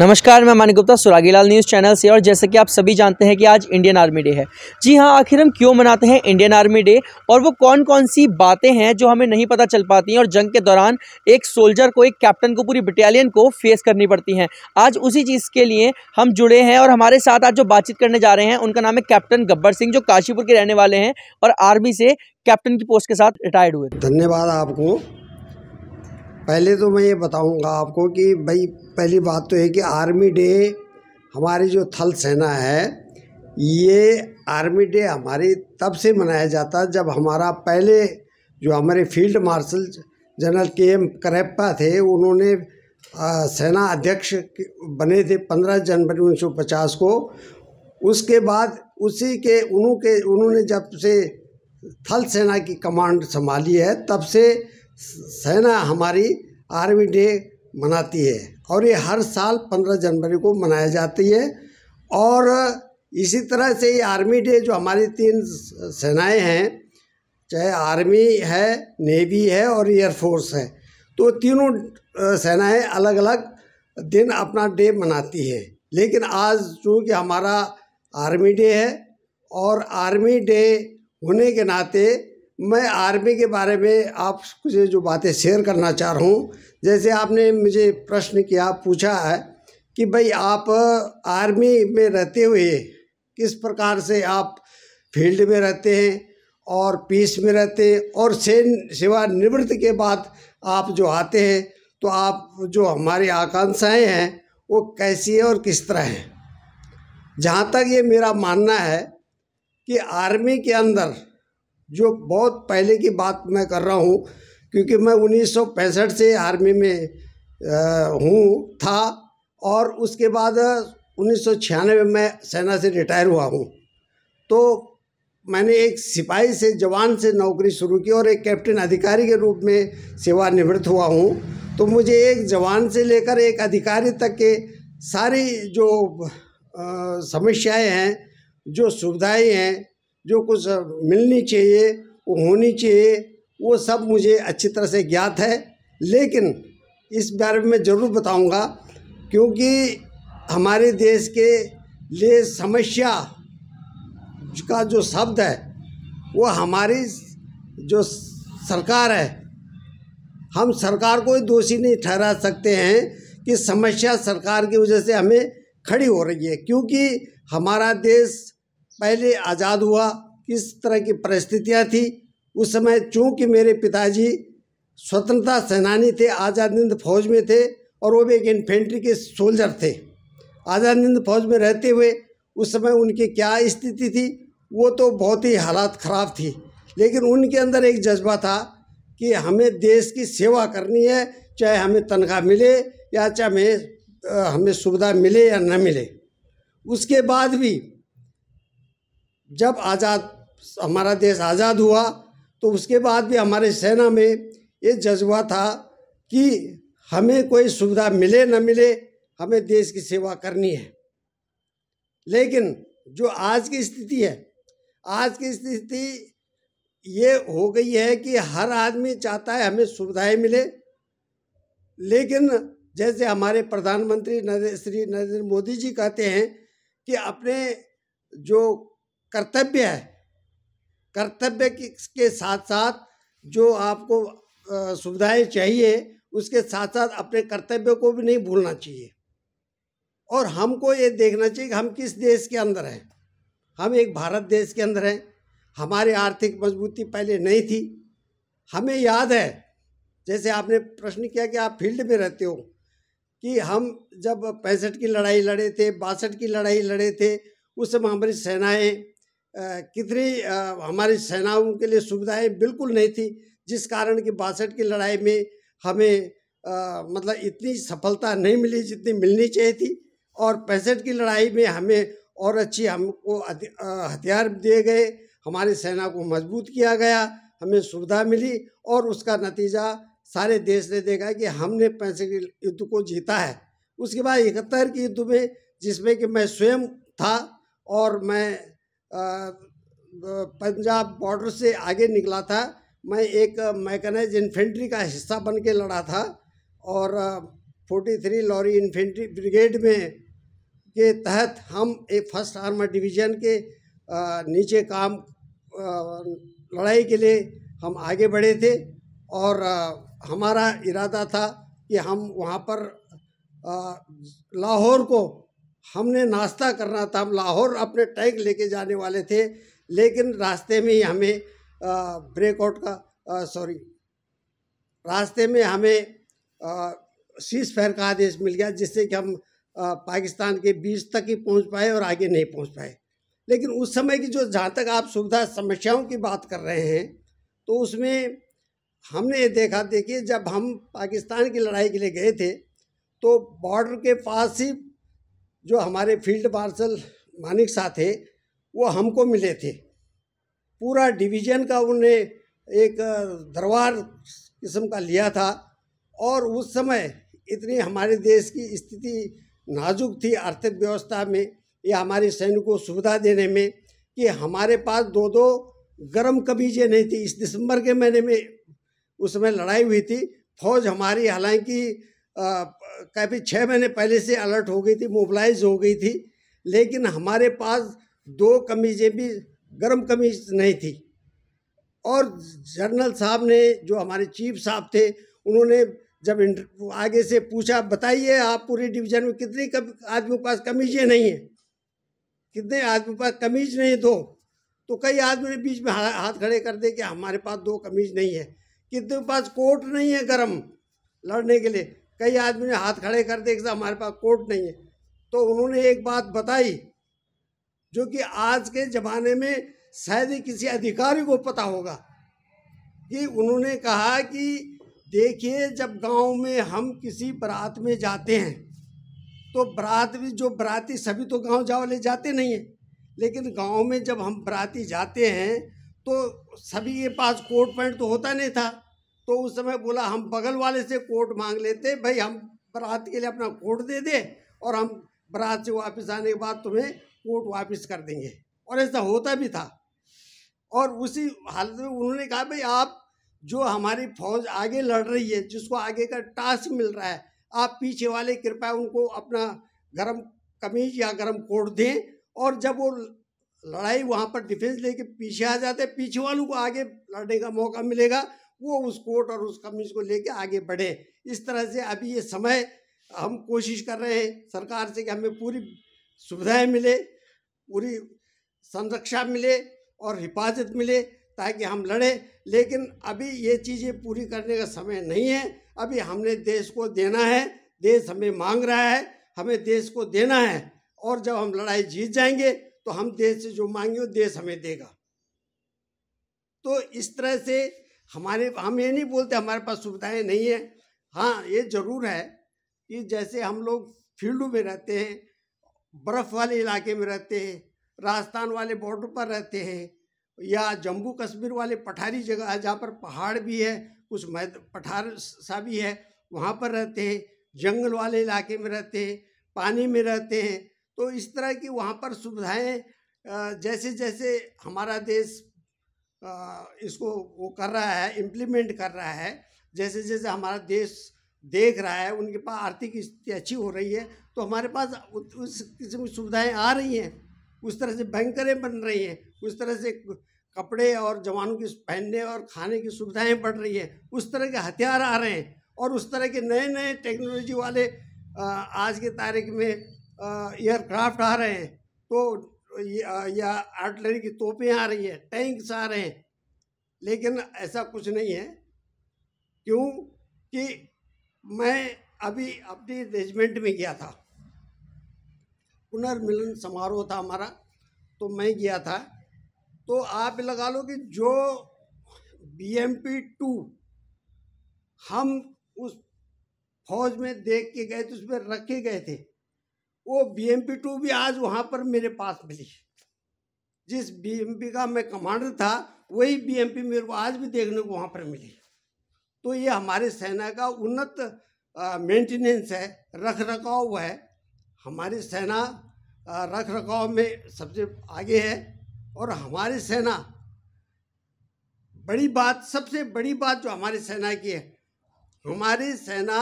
नमस्कार मैं मानिक गुप्ता सुरागीलाल न्यूज़ चैनल से और जैसे कि आप सभी जानते हैं कि आज इंडियन आर्मी डे है जी हाँ आखिर हम क्यों मनाते हैं इंडियन आर्मी डे और वो कौन कौन सी बातें हैं जो हमें नहीं पता चल पाती हैं और जंग के दौरान एक सोल्जर को एक कैप्टन को पूरी बटालियन को फेस करनी पड़ती हैं आज उसी चीज़ के लिए हम जुड़े हैं और हमारे साथ आज जो बातचीत करने जा रहे हैं उनका नाम है कैप्टन गब्बर सिंह जो काशीपुर के रहने वाले हैं और आर्मी से कैप्टन की पोस्ट के साथ रिटायर्ड हुए धन्यवाद आपको पहले तो मैं ये बताऊँगा आपको कि भाई पहली बात तो है कि आर्मी डे हमारी जो थल सेना है ये आर्मी डे हमारी तब से मनाया जाता जब हमारा पहले जो हमारे field marshal general K M Cariappa थे उन्होंने सेना अध्यक्ष बने थे पंद्रह जनवरी उन्नीस सौ पचास को उसके बाद उसी के उन्हों के उन्होंने जब से थल सेना की कमांड संभाली है तब से सेना हमारी आर्मी डे मनाती है और ये हर साल पंद्रह जनवरी को मनाया जाती है और इसी तरह से ये आर्मी डे जो हमारी तीन सेनाएं हैं चाहे आर्मी है नेवी है और एयरफोर्स है तो तीनों सेनाएं अलग अलग दिन अपना डे मनाती है लेकिन आज चूँकि हमारा आर्मी डे है और आर्मी डे होने के नाते मैं आर्मी के बारे में आपसे जो बातें शेयर करना चाह रहा हूँ जैसे आपने मुझे प्रश्न किया पूछा है कि भाई आप आर्मी में रहते हुए किस प्रकार से आप फील्ड में रहते हैं और पीस में रहते हैं और सेन सेवानिवृत्त के बाद आप जो आते हैं तो आप जो हमारी आकांक्षाएं हैं वो कैसी है और किस तरह हैं जहाँ तक ये मेरा मानना है कि आर्मी के अंदर जो बहुत पहले की बात मैं कर रहा हूँ क्योंकि मैं उन्नीस से आर्मी में हूँ था और उसके बाद उन्नीस में सेना से रिटायर हुआ हूँ तो मैंने एक सिपाही से जवान से नौकरी शुरू की और एक कैप्टन अधिकारी के रूप में सेवानिवृत्त हुआ हूँ तो मुझे एक जवान से लेकर एक अधिकारी तक के सारी जो समस्याएं हैं जो सुविधाएं हैं जो कुछ मिलनी चाहिए वो होनी चाहिए वो सब मुझे अच्छी तरह से ज्ञात है लेकिन इस बारे में ज़रूर बताऊंगा क्योंकि हमारे देश के लिए समस्या का जो शब्द है वो हमारी जो सरकार है हम सरकार को दोषी नहीं ठहरा सकते हैं कि समस्या सरकार की वजह से हमें खड़ी हो रही है क्योंकि हमारा देश पहले आज़ाद हुआ किस तरह की परिस्थितियाँ थी उस समय चूँकि मेरे पिताजी स्वतंत्रता सेनानी थे आज़ाद हिंद फौज में थे और वो भी एक इन्फेंट्री के सोल्जर थे आज़ाद हिंद फौज में रहते हुए उस समय उनकी क्या स्थिति थी वो तो बहुत ही हालात ख़राब थी लेकिन उनके अंदर एक जज्बा था कि हमें देश की सेवा करनी है चाहे हमें तनख्वाह मिले या चाहे हमें हमें सुविधा मिले या न मिले उसके बाद भी जब आज़ाद हमारा देश आज़ाद हुआ तो उसके बाद भी हमारे सेना में ये जज्बा था कि हमें कोई सुविधा मिले न मिले हमें देश की सेवा करनी है लेकिन जो आज की स्थिति है आज की स्थिति ये हो गई है कि हर आदमी चाहता है हमें सुविधाएं मिले लेकिन जैसे हमारे प्रधानमंत्री नरेंद्र श्री नरेंद्र मोदी जी कहते हैं कि अपने जो कर्तव्य है कर्तव्य के साथ साथ जो आपको सुविधाएं चाहिए उसके साथ साथ अपने कर्तव्य को भी नहीं भूलना चाहिए और हमको ये देखना चाहिए कि हम किस देश के अंदर हैं हम एक भारत देश के अंदर हैं हमारी आर्थिक मजबूती पहले नहीं थी हमें याद है जैसे आपने प्रश्न किया कि आप फील्ड में रहते हो कि हम जब पैंसठ की लड़ाई लड़े थे बासठ की लड़ाई लड़े थे उस समय हमारी सेनाएं कितनी हमारी सेनाओं के लिए सुविधाएं बिल्कुल नहीं थी जिस कारण कि बासठ की लड़ाई में हमें आ, मतलब इतनी सफलता नहीं मिली जितनी मिलनी चाहिए थी और पैंसठ की लड़ाई में हमें और अच्छी हमको हथियार दिए गए हमारी सेना को मजबूत किया गया हमें सुविधा मिली और उसका नतीजा सारे देश ने देखा कि हमने पैंसठ युद्ध को जीता है उसके बाद इकहत्तर के युद्ध में जिसमें कि मैं स्वयं था और मैं पंजाब बॉर्डर से आगे निकला था मैं एक मैकेनाइज इन्फेंट्री का हिस्सा बन के लड़ा था और 43 थ्री लॉरी इन्फेंट्री ब्रिगेड में के तहत हम एक फर्स्ट आर्मर डिवीज़न के नीचे काम लड़ाई के लिए हम आगे बढ़े थे और हमारा इरादा था कि हम वहाँ पर लाहौर को हमने नाश्ता करना था हम लाहौर अपने टैग लेके जाने वाले थे लेकिन रास्ते में ही हमें ब्रेकआउट का सॉरी रास्ते में हमें सीज फायर का आदेश मिल गया जिससे कि हम आ, पाकिस्तान के बीच तक ही पहुंच पाए और आगे नहीं पहुंच पाए लेकिन उस समय की जो जहाँ तक आप सुविधा समस्याओं की बात कर रहे हैं तो उसमें हमने देखा देखिए जब हम पाकिस्तान की लड़ाई के लिए गए थे तो बॉर्डर के पास ही जो हमारे फील्ड मार्शल मानिक शाह थे वो हमको मिले थे पूरा डिवीजन का उन्हें एक दरबार किस्म का लिया था और उस समय इतनी हमारे देश की स्थिति नाजुक थी आर्थिक व्यवस्था में या हमारे सैनिकों को सुविधा देने में कि हमारे पास दो दो गर्म कमीजें नहीं थी इस दिसंबर के महीने में उस समय लड़ाई हुई थी फौज हमारी हालांकि काफ़ी छः महीने पहले से अलर्ट हो गई थी मोबलाइज हो गई थी लेकिन हमारे पास दो कमीज़ें भी गर्म कमीज नहीं थी और जनरल साहब ने जो हमारे चीफ साहब थे उन्होंने जब आगे से पूछा बताइए आप पूरे डिवीज़न में कितने आदमी के पास कमीजें नहीं हैं कितने आदमी के पास कमीज नहीं दो तो कई आदमी ने बीच में हा, हाथ खड़े कर दिए कि हमारे पास दो कमीज नहीं है कितने पास कोट नहीं है गर्म लड़ने के लिए कई आदमी ने हाथ खड़े कर दिए कि हमारे पास कोर्ट नहीं है तो उन्होंने एक बात बताई जो कि आज के ज़माने में शायद ही किसी अधिकारी को पता होगा कि उन्होंने कहा कि देखिए जब गांव में हम किसी बारात में जाते हैं तो बारात भी जो बराती सभी तो गांव जा वाले जाते नहीं हैं लेकिन गांव में जब हम बराती जाते हैं तो सभी के पास कोट पैंट तो होता नहीं था तो उस समय बोला हम बगल वाले से कोर्ट मांग लेते भाई हम बरात के लिए अपना कोर्ट दे दे और हम बारात से वापस आने के बाद तुम्हें कोर्ट वापस कर देंगे और ऐसा होता भी था और उसी हालत में उन्होंने कहा भाई आप जो हमारी फौज आगे लड़ रही है जिसको आगे का टास्क मिल रहा है आप पीछे वाले कृपया उनको अपना गर्म कमीज या गर्म कोट दें और जब वो लड़ाई वहाँ पर डिफेंस लेके पीछे आ जाते हैं पीछे वालों को आगे लड़ने का मौका मिलेगा वो उस कोर्ट और उस कमीज को लेके आगे बढ़े इस तरह से अभी ये समय हम कोशिश कर रहे हैं सरकार से कि हमें पूरी सुविधाएं मिले पूरी संरक्षा मिले और हिफाजत मिले ताकि हम लड़ें लेकिन अभी ये चीज़ें पूरी करने का समय नहीं है अभी हमने देश को देना है देश हमें मांग रहा है हमें देश को देना है और जब हम लड़ाई जीत जाएंगे तो हम देश से जो मांगे वो देश हमें देगा तो इस तरह से हमारे हम ये नहीं बोलते हमारे पास सुविधाएं नहीं है हाँ ये ज़रूर है कि जैसे हम लोग फील्ड में रहते हैं बर्फ़ वाले इलाके में रहते हैं राजस्थान वाले बॉर्डर पर रहते हैं या जम्मू कश्मीर वाले पठारी जगह जहाँ पर पहाड़ भी है कुछ मैद पठार सा भी है वहाँ पर रहते हैं जंगल वाले इलाके में रहते हैं पानी में रहते हैं तो इस तरह की वहाँ पर सुविधाएं जैसे जैसे हमारा देश इसको वो कर रहा है इम्प्लीमेंट कर रहा है जैसे जैसे हमारा देश देख रहा है उनके पास आर्थिक स्थिति अच्छी हो रही है तो हमारे पास उस किस्म की सुविधाएँ आ रही हैं उस तरह से बैंकरें बन रही हैं उस तरह से कपड़े और जवानों की पहनने और खाने की सुविधाएं बढ़ रही हैं उस तरह के हथियार आ रहे हैं और उस तरह के नए नए टेक्नोलॉजी वाले आज के तारीख में एयरक्राफ्ट आ रहे हैं तो या आर्टलरी की तोपें आ रही है टैंक्स आ रहे हैं लेकिन ऐसा कुछ नहीं है क्यों कि मैं अभी अपनी रेजिमेंट में गया था पुनर्मिलन समारोह था हमारा तो मैं गया था तो आप लगा लो कि जो बी एम पी टू हम उस फौज में देख के गए थे उसमें रखे गए थे वो बी एम पी टू भी आज वहाँ पर मेरे पास मिली जिस बी एम पी का मैं कमांडर था वही बी एम पी मेरे को आज भी देखने को वहाँ पर मिली तो ये हमारे सेना का उन्नत मेंटेनेंस है रख रखाव है हमारी सेना रख रखाव में सबसे आगे है और हमारी सेना बड़ी बात सबसे बड़ी बात जो हमारी सेना की है हमारी सेना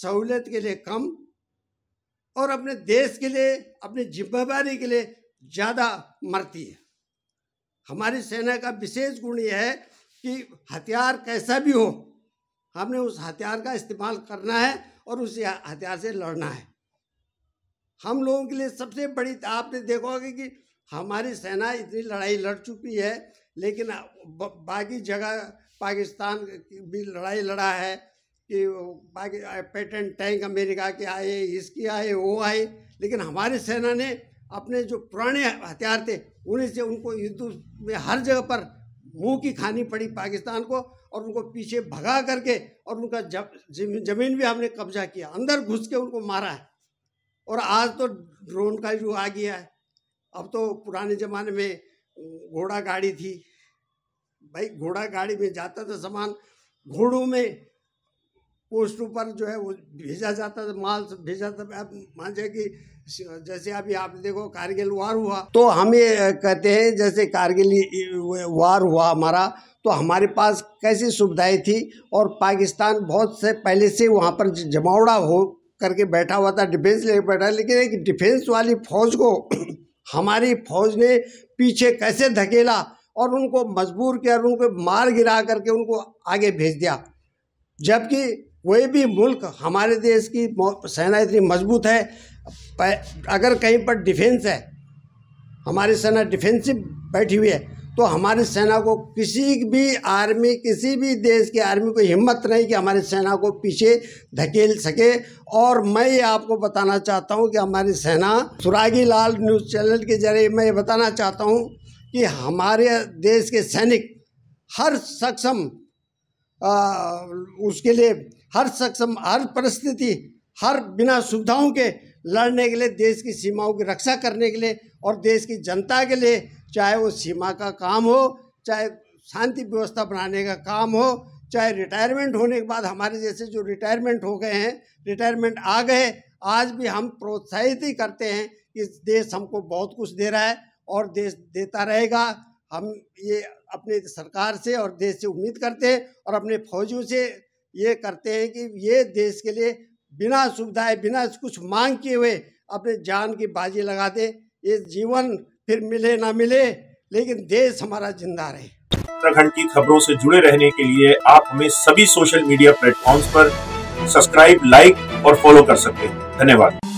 सहूलियत के लिए कम और अपने देश के लिए अपनी जिम्मेदारी के लिए ज़्यादा मरती है हमारी सेना का विशेष गुण यह है कि हथियार कैसा भी हो हमने उस हथियार का इस्तेमाल करना है और उस हथियार से लड़ना है हम लोगों के लिए सबसे बड़ी आपने देखोगे कि हमारी सेना इतनी लड़ाई लड़ चुकी है लेकिन बाकी जगह पाकिस्तान भी लड़ाई लड़ा है कि पेटेंट टैंक अमेरिका के आए इसके आए वो आए लेकिन हमारी सेना ने अपने जो पुराने हथियार थे उन्हीं से उनको युद्ध में हर जगह पर मुंह की खानी पड़ी पाकिस्तान को और उनको पीछे भगा करके और उनका जब जमीन भी हमने कब्जा किया अंदर घुस के उनको मारा है और आज तो ड्रोन का जो आ गया है अब तो पुराने ज़माने में घोड़ा गाड़ी थी भाई घोड़ा गाड़ी में जाता था सामान घोड़ों में पोस्ट पर जो है वो भेजा जाता था माल भेजा था अब मान जाए कि जैसे अभी आप देखो कारगिल वार हुआ तो हम ये कहते हैं जैसे कारगिल वार हुआ हमारा तो हमारे पास कैसी सुविधाएं थी और पाकिस्तान बहुत से पहले से वहाँ पर जमावड़ा हो करके बैठा हुआ था डिफेंस लेकर बैठा लेकिन एक डिफेंस वाली फौज को हमारी फौज ने पीछे कैसे धकेला और उनको मजबूर किया और उनको मार गिरा करके उनको आगे भेज दिया जबकि कोई भी मुल्क हमारे देश की सेना इतनी मजबूत है अगर कहीं पर डिफेंस है हमारी सेना डिफेंसिव बैठी हुई है तो हमारी सेना को किसी भी आर्मी किसी भी देश की आर्मी को हिम्मत नहीं कि हमारी सेना को पीछे धकेल सके और मैं ये आपको बताना चाहता हूँ कि हमारी सेना सुरागी लाल न्यूज़ चैनल के जरिए मैं ये बताना चाहता हूँ कि हमारे देश के सैनिक हर सक्षम उसके लिए हर सक्षम हर परिस्थिति हर बिना सुविधाओं के लड़ने के लिए देश की सीमाओं की रक्षा करने के लिए और देश की जनता के लिए चाहे वो सीमा का काम हो चाहे शांति व्यवस्था बनाने का काम हो चाहे रिटायरमेंट होने के बाद हमारे जैसे जो रिटायरमेंट हो गए हैं रिटायरमेंट आ गए आज भी हम प्रोत्साहित ही करते हैं कि देश हमको बहुत कुछ दे रहा है और देश देता रहेगा हम ये अपने सरकार से और देश से उम्मीद करते हैं और अपने फौजियों से ये करते हैं कि ये देश के लिए बिना सुविधाएं बिना कुछ मांग किए हुए अपने जान की बाजी लगा दे ये जीवन फिर मिले ना मिले लेकिन देश हमारा जिंदा रहे उत्तराखंड की खबरों से जुड़े रहने के लिए आप हमें सभी सोशल मीडिया प्लेटफॉर्म्स पर सब्सक्राइब लाइक और फॉलो कर सकते हैं धन्यवाद